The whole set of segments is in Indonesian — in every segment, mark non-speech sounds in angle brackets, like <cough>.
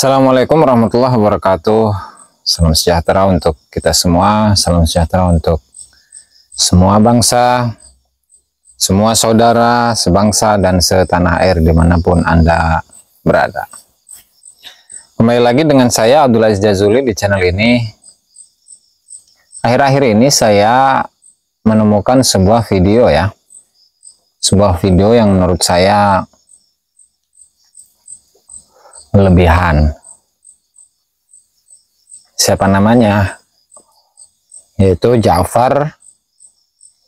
Assalamualaikum warahmatullahi wabarakatuh. Salam sejahtera untuk kita semua, salam sejahtera untuk semua bangsa, semua saudara, sebangsa dan setanah air dimanapun Anda berada. Kembali lagi dengan saya Abdul Aziz Jazuli di channel ini. Akhir-akhir ini saya menemukan sebuah video ya. Sebuah video yang menurut saya kelebihan siapa namanya yaitu Ja'far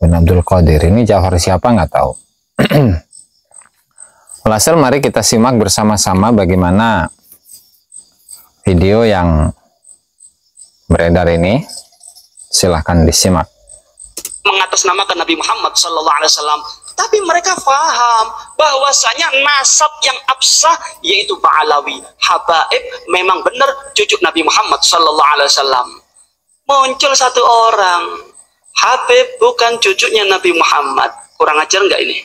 bin Abdul Qadir ini Ja'far siapa nggak tahu <clears throat> Alhasil mari kita simak bersama-sama bagaimana video yang beredar ini silahkan disimak mengatasnamakan Nabi Muhammad Sallallahu Alaihi Wasallam tapi mereka faham bahwasanya nasab yang absah yaitu Ba'alawi Habaib memang benar cucu Nabi Muhammad Sallallahu Alaihi Wasallam. Muncul satu orang, Habib bukan cucunya Nabi Muhammad. Kurang ajar enggak ini?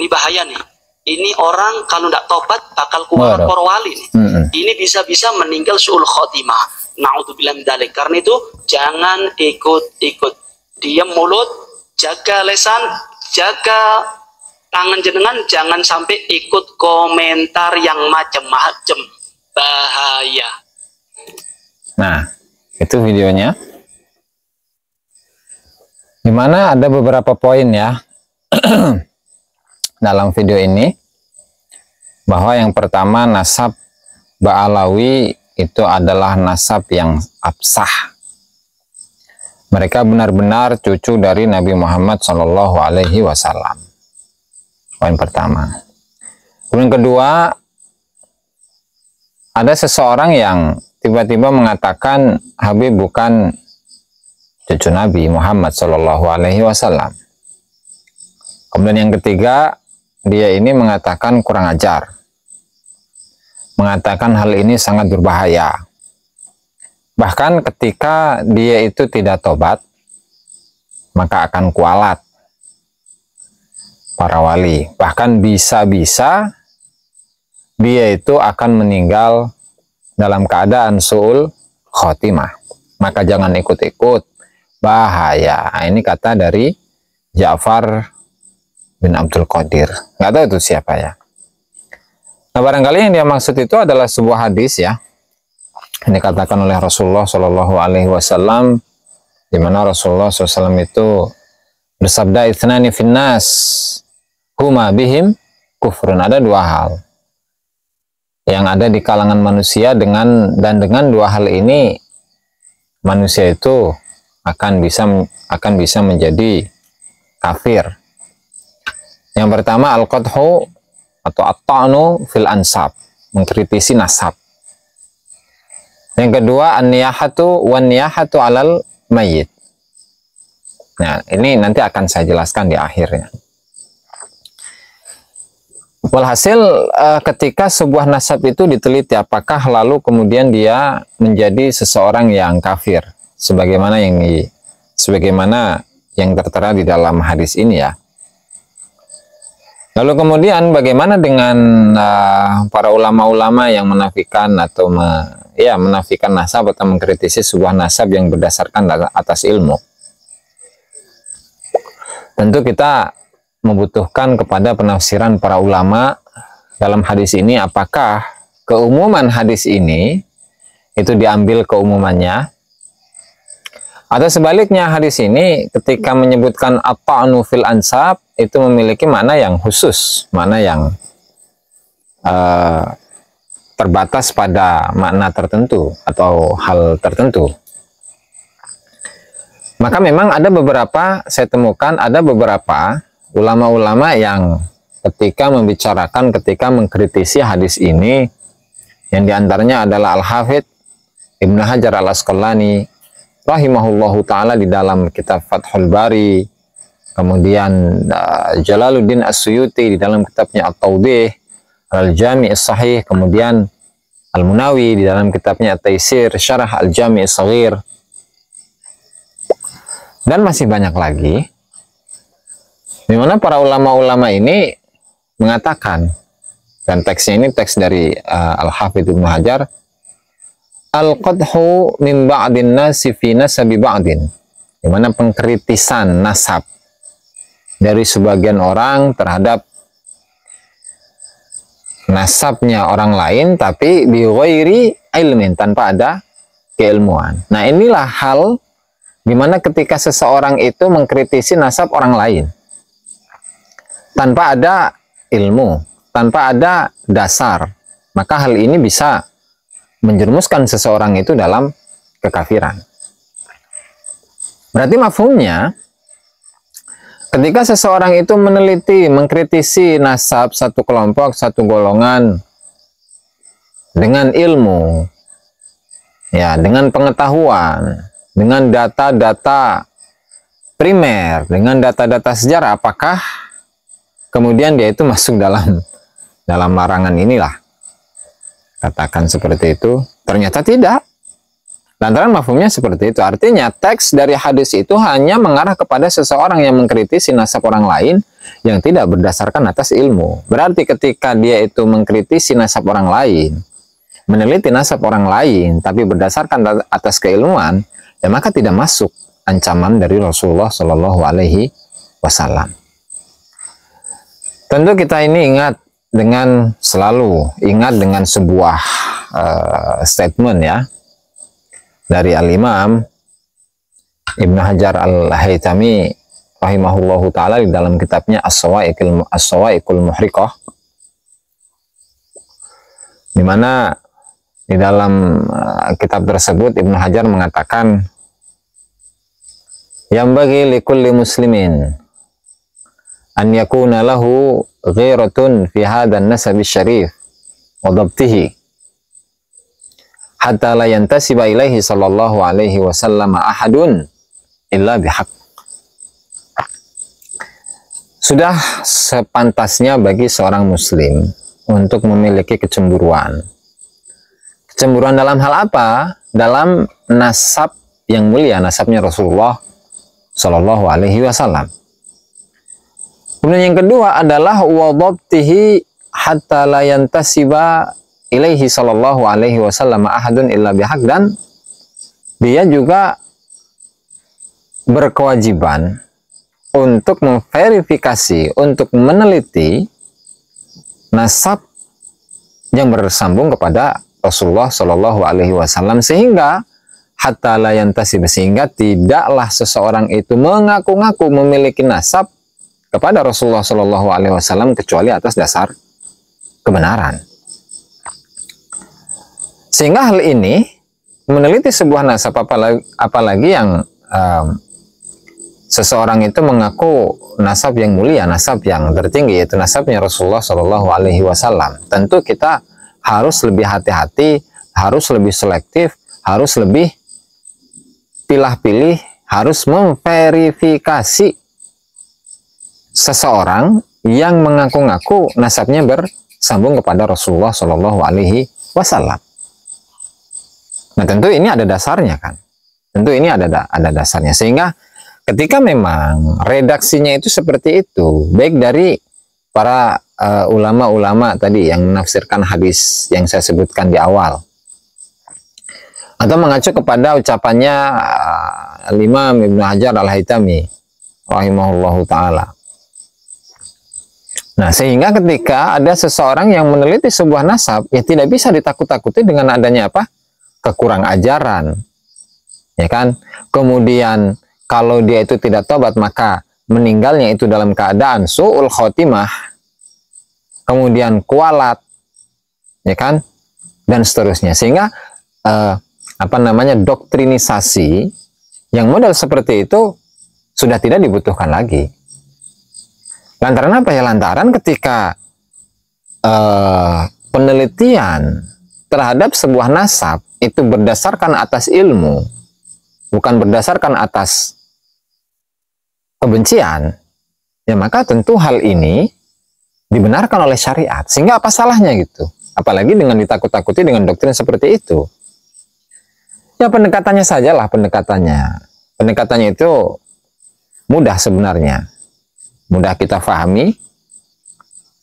Ini bahaya nih. Ini orang kalau tidak tobat bakal keluar korwali nih. -hmm. Ini bisa-bisa meninggal suul khotimah. Naudzubillah dalik. Karena itu jangan ikut-ikut. Diam mulut, jaga lesan, jaga tangan jenengan jangan sampai ikut komentar yang macam-macam bahaya nah itu videonya dimana ada beberapa poin ya <clears throat> dalam video ini bahwa yang pertama nasab Ba'alawi itu adalah nasab yang absah mereka benar-benar cucu dari Nabi Muhammad Shallallahu Alaihi Wasallam. Poin pertama. Poin kedua, ada seseorang yang tiba-tiba mengatakan Habib bukan cucu Nabi Muhammad Shallallahu Alaihi Wasallam. Kemudian yang ketiga, dia ini mengatakan kurang ajar, mengatakan hal ini sangat berbahaya Bahkan ketika dia itu tidak tobat, maka akan kualat para wali. Bahkan bisa-bisa dia itu akan meninggal dalam keadaan su'ul khotimah. Maka jangan ikut-ikut. Bahaya. Nah, ini kata dari Ja'far bin Abdul Qadir. Nggak tahu itu siapa ya. Nah barangkali yang dia maksud itu adalah sebuah hadis ya. Ini dikatakan oleh Rasulullah Shallallahu Alaihi Wasallam di mana Rasulullah SAW itu bersabda itnani finnas huma bihim kufrun ada dua hal yang ada di kalangan manusia dengan dan dengan dua hal ini manusia itu akan bisa akan bisa menjadi kafir yang pertama al atau at fil ansab mengkritisi nasab yang kedua an-niyahatu wan niyahatu alal mayyit. Nah, ini nanti akan saya jelaskan di akhirnya. Walhasil eh, ketika sebuah nasab itu diteliti apakah lalu kemudian dia menjadi seseorang yang kafir sebagaimana yang sebagaimana yang tertera di dalam hadis ini ya. Lalu kemudian bagaimana dengan uh, para ulama-ulama yang menafikan atau me, ya menafikan nasab atau mengkritisi sebuah nasab yang berdasarkan atas ilmu? Tentu kita membutuhkan kepada penafsiran para ulama dalam hadis ini apakah keumuman hadis ini itu diambil keumumannya atau sebaliknya hadis ini ketika menyebutkan apa tanu fil ansab itu memiliki mana yang khusus, mana yang uh, terbatas pada makna tertentu atau hal tertentu. Maka memang ada beberapa saya temukan ada beberapa ulama-ulama yang ketika membicarakan ketika mengkritisi hadis ini yang diantaranya adalah Al-Hafidh Ibnu Hajar Al-Asqalani rahimahullahu taala di dalam kitab Fathul Bari kemudian uh, Jalaluddin As-Suyuti di dalam kitabnya At-Tawdih Al-Jami As-Sahih kemudian Al-Munawi di dalam kitabnya At-Taisir Syarah Al-Jami As-Saghir dan masih banyak lagi di mana para ulama-ulama ini mengatakan dan teksnya ini teks dari uh, Al-Hafidh Ibnu Hajar al-qadhu min ba'din nasi fi nasabi ba'din di mana pengkritisan nasab dari sebagian orang terhadap nasabnya orang lain tapi bi ghairi ilmin tanpa ada keilmuan. Nah, inilah hal dimana ketika seseorang itu mengkritisi nasab orang lain tanpa ada ilmu, tanpa ada dasar, maka hal ini bisa menjerumuskan seseorang itu dalam kekafiran. Berarti mafhumnya ketika seseorang itu meneliti, mengkritisi nasab satu kelompok, satu golongan dengan ilmu, ya, dengan pengetahuan, dengan data-data primer, dengan data-data sejarah, apakah kemudian dia itu masuk dalam dalam larangan inilah? katakan seperti itu? Ternyata tidak. Lantaran mafumnya seperti itu. Artinya teks dari hadis itu hanya mengarah kepada seseorang yang mengkritisi nasab orang lain yang tidak berdasarkan atas ilmu. Berarti ketika dia itu mengkritisi nasab orang lain, meneliti nasab orang lain, tapi berdasarkan atas keilmuan, ya maka tidak masuk ancaman dari Rasulullah Shallallahu Alaihi Wasallam. Tentu kita ini ingat dengan selalu ingat dengan sebuah uh, statement ya dari al-imam Ibn Hajar al-Haytami rahimahullahu taala di dalam kitabnya As-Sawa'iqul as di mana di dalam uh, kitab tersebut Ibn Hajar mengatakan yang bagi likulli muslimin an yakuna lahu ghiratun fi hadzal nasab syarif wa dabtihi hatta la yantasiba ilaihi sallallahu alaihi wasallam ahadun illa bihaq sudah sepantasnya bagi seorang muslim untuk memiliki kecemburuan kecemburuan dalam hal apa dalam nasab yang mulia nasabnya Rasulullah Shallallahu Alaihi Wasallam Kemudian yang kedua adalah wadabtihi hatta la yantasiba ilaihi sallallahu alaihi wasallam ahadun illa bihaq dan dia juga berkewajiban untuk memverifikasi, untuk meneliti nasab yang bersambung kepada Rasulullah Shallallahu Alaihi Wasallam sehingga hatta layantasib sehingga tidaklah seseorang itu mengaku-ngaku memiliki nasab kepada Rasulullah Shallallahu Alaihi Wasallam kecuali atas dasar kebenaran. Sehingga hal ini meneliti sebuah nasab apalagi, apalagi yang um, seseorang itu mengaku nasab yang mulia, nasab yang tertinggi yaitu nasabnya Rasulullah Shallallahu Alaihi Wasallam. Tentu kita harus lebih hati-hati, harus lebih selektif, harus lebih pilih pilih harus memverifikasi seseorang yang mengaku-ngaku nasabnya bersambung kepada Rasulullah Shallallahu Alaihi Wasallam. Nah tentu ini ada dasarnya kan, tentu ini ada ada dasarnya sehingga ketika memang redaksinya itu seperti itu, baik dari para eh, ulama-ulama uh, tadi yang menafsirkan hadis yang saya sebutkan di awal, atau mengacu kepada ucapannya uh, eh, Imam Ibnu Hajar Al haitami rahimahullahu taala Nah, sehingga ketika ada seseorang yang meneliti sebuah nasab, ya tidak bisa ditakut-takuti dengan adanya apa? Kekurang ajaran. Ya kan? Kemudian, kalau dia itu tidak tobat, maka meninggalnya itu dalam keadaan su'ul khotimah, kemudian kualat, ya kan? Dan seterusnya. Sehingga, eh, apa namanya, doktrinisasi yang model seperti itu sudah tidak dibutuhkan lagi. Lantaran apa ya? Lantaran ketika uh, penelitian terhadap sebuah nasab itu berdasarkan atas ilmu, bukan berdasarkan atas kebencian, ya maka tentu hal ini dibenarkan oleh syariat. Sehingga apa salahnya gitu? Apalagi dengan ditakut-takuti dengan doktrin seperti itu. Ya pendekatannya sajalah pendekatannya. Pendekatannya itu mudah sebenarnya mudah kita fahami,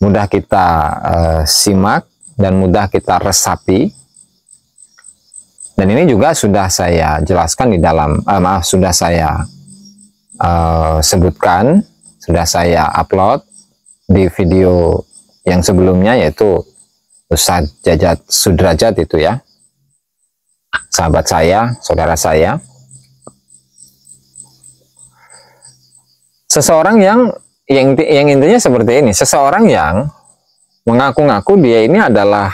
mudah kita uh, simak, dan mudah kita resapi. Dan ini juga sudah saya jelaskan di dalam, uh, maaf, sudah saya uh, sebutkan, sudah saya upload di video yang sebelumnya yaitu Ustadz Jajat Sudrajat itu ya, sahabat saya, saudara saya. Seseorang yang yang yang intinya seperti ini seseorang yang mengaku-ngaku dia ini adalah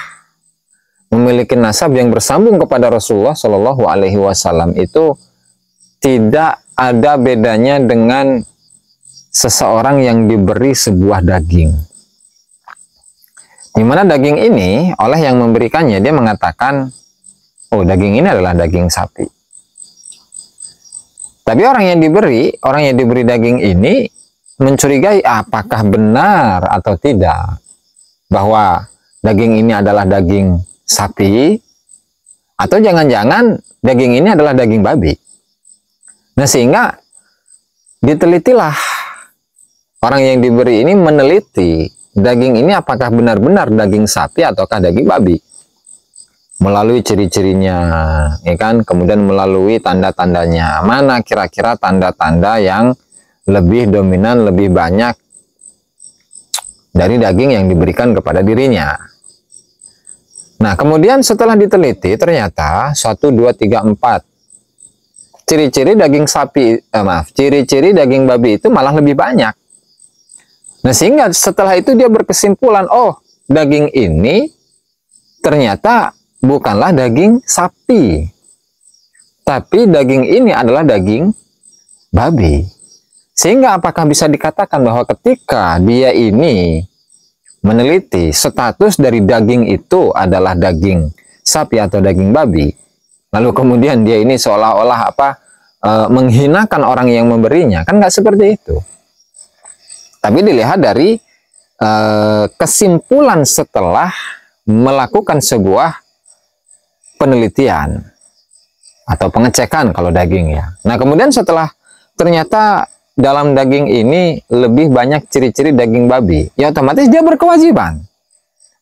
memiliki nasab yang bersambung kepada Rasulullah Shallallahu Alaihi Wasallam itu tidak ada bedanya dengan seseorang yang diberi sebuah daging di mana daging ini oleh yang memberikannya dia mengatakan oh daging ini adalah daging sapi tapi orang yang diberi orang yang diberi daging ini mencurigai apakah benar atau tidak bahwa daging ini adalah daging sapi atau jangan-jangan daging ini adalah daging babi. Nah, sehingga ditelitilah orang yang diberi ini meneliti daging ini apakah benar-benar daging sapi ataukah daging babi melalui ciri-cirinya ya kan kemudian melalui tanda-tandanya mana kira-kira tanda-tanda yang lebih dominan, lebih banyak dari daging yang diberikan kepada dirinya. Nah, kemudian setelah diteliti ternyata 1 2 3 4 ciri-ciri daging sapi eh, maaf, ciri-ciri daging babi itu malah lebih banyak. Nah, sehingga setelah itu dia berkesimpulan, oh, daging ini ternyata bukanlah daging sapi. Tapi daging ini adalah daging babi. Sehingga apakah bisa dikatakan bahwa ketika dia ini meneliti status dari daging itu adalah daging sapi atau daging babi, lalu kemudian dia ini seolah-olah apa e, menghinakan orang yang memberinya, kan nggak seperti itu. Tapi dilihat dari e, kesimpulan setelah melakukan sebuah penelitian atau pengecekan kalau daging ya. Nah kemudian setelah ternyata dalam daging ini lebih banyak ciri-ciri daging babi, ya otomatis dia berkewajiban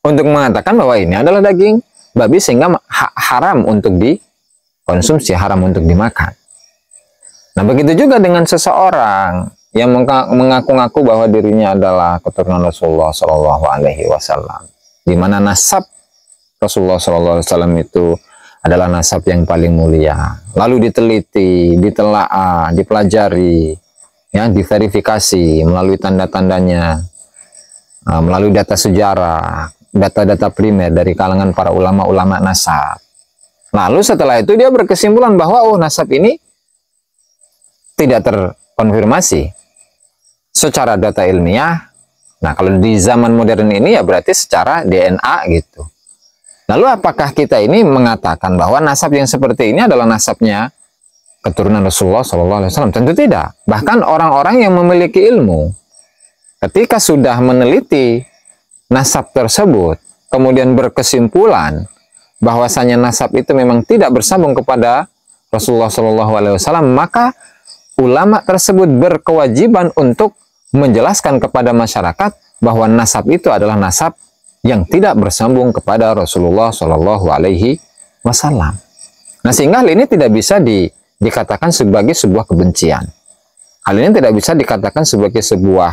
untuk mengatakan bahwa ini adalah daging babi sehingga ha haram untuk dikonsumsi, haram untuk dimakan. Nah, begitu juga dengan seseorang yang mengaku-ngaku bahwa dirinya adalah keturunan Rasulullah Shallallahu alaihi wasallam, di mana nasab Rasulullah Shallallahu alaihi wasallam itu adalah nasab yang paling mulia. Lalu diteliti, ditelaah, dipelajari, ya diverifikasi melalui tanda-tandanya eh, melalui data sejarah data-data primer dari kalangan para ulama-ulama nasab lalu setelah itu dia berkesimpulan bahwa oh nasab ini tidak terkonfirmasi secara data ilmiah nah kalau di zaman modern ini ya berarti secara DNA gitu lalu apakah kita ini mengatakan bahwa nasab yang seperti ini adalah nasabnya keturunan Rasulullah Shallallahu Alaihi Wasallam? Tentu tidak. Bahkan orang-orang yang memiliki ilmu, ketika sudah meneliti nasab tersebut, kemudian berkesimpulan bahwasanya nasab itu memang tidak bersambung kepada Rasulullah Shallallahu Alaihi Wasallam, maka ulama tersebut berkewajiban untuk menjelaskan kepada masyarakat bahwa nasab itu adalah nasab yang tidak bersambung kepada Rasulullah Shallallahu Alaihi Wasallam. Nah sehingga hal ini tidak bisa di dikatakan sebagai sebuah kebencian. Hal ini tidak bisa dikatakan sebagai sebuah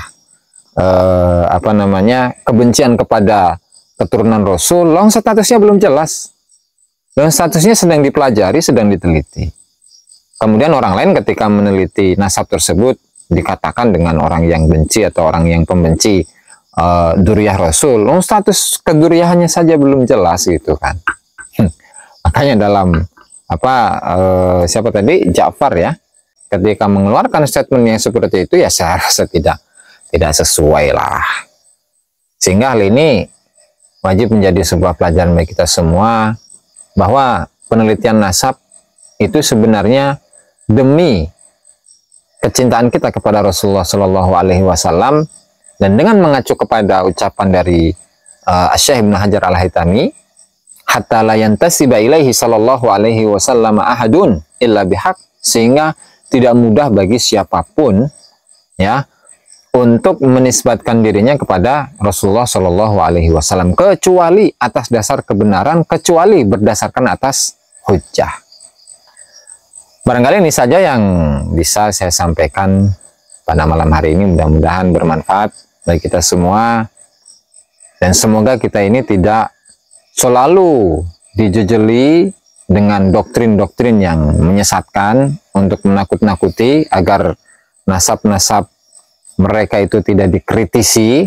eh, apa namanya kebencian kepada keturunan Rasul. Long statusnya belum jelas dan statusnya sedang dipelajari, sedang diteliti. Kemudian orang lain ketika meneliti nasab tersebut dikatakan dengan orang yang benci atau orang yang pembenci Durya eh, duriah Rasul. Long status keduriahannya saja belum jelas itu kan. Hmm. Makanya dalam apa eh, siapa tadi Ja'far ya ketika mengeluarkan statement yang seperti itu ya saya rasa tidak tidak sesuai lah sehingga hal ini wajib menjadi sebuah pelajaran bagi kita semua bahwa penelitian nasab itu sebenarnya demi kecintaan kita kepada Rasulullah Shallallahu Alaihi Wasallam dan dengan mengacu kepada ucapan dari uh, Syekh Ibn Hajar Al Haytami hatta la yantasiba ilaihi sallallahu alaihi wasallam ahadun illa bihaq sehingga tidak mudah bagi siapapun ya untuk menisbatkan dirinya kepada Rasulullah Shallallahu Alaihi Wasallam kecuali atas dasar kebenaran kecuali berdasarkan atas hujjah barangkali ini saja yang bisa saya sampaikan pada malam hari ini mudah-mudahan bermanfaat bagi kita semua dan semoga kita ini tidak selalu dijejeli dengan doktrin-doktrin yang menyesatkan untuk menakut-nakuti agar nasab-nasab mereka itu tidak dikritisi,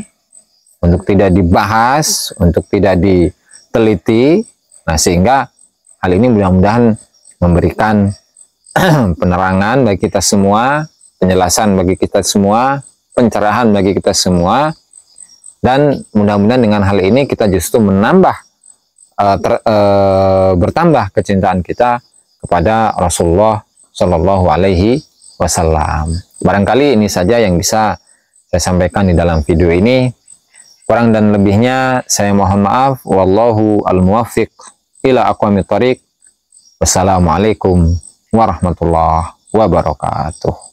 untuk tidak dibahas, untuk tidak diteliti. Nah, sehingga hal ini mudah-mudahan memberikan <clears throat> penerangan bagi kita semua, penjelasan bagi kita semua, pencerahan bagi kita semua, dan mudah-mudahan dengan hal ini kita justru menambah uh, ter, uh, bertambah kecintaan kita kepada Rasulullah Shallallahu Alaihi Wasallam. Barangkali ini saja yang bisa saya sampaikan di dalam video ini. Kurang dan lebihnya saya mohon maaf. Wallahu al ila aqwamit thariq. Wassalamualaikum warahmatullahi wabarakatuh.